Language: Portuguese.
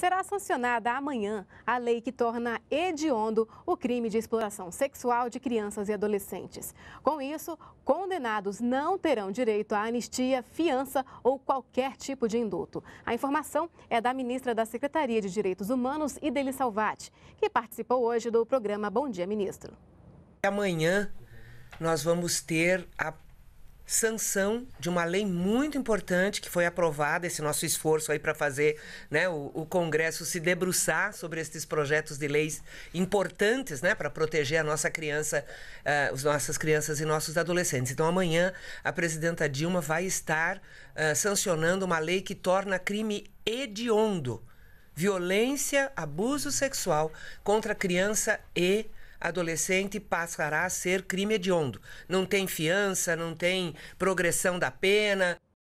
será sancionada amanhã a lei que torna hediondo o crime de exploração sexual de crianças e adolescentes. Com isso, condenados não terão direito à anistia, fiança ou qualquer tipo de indulto. A informação é da ministra da Secretaria de Direitos Humanos, Ideli Salvati, que participou hoje do programa Bom Dia Ministro. Amanhã nós vamos ter a sanção de uma lei muito importante que foi aprovada, esse nosso esforço aí para fazer né, o, o, Congresso se debruçar sobre esses projetos de leis importantes né, para proteger a nossa criança, uh, eh, as nossas crianças e nossos adolescentes. Então amanhã a presidenta Dilma vai estar uh, sancionando uma lei que torna crime hediondo violência, abuso sexual contra criança e adolescente adolescente passará a ser crime hediondo. Não tem fiança, não tem progressão da pena.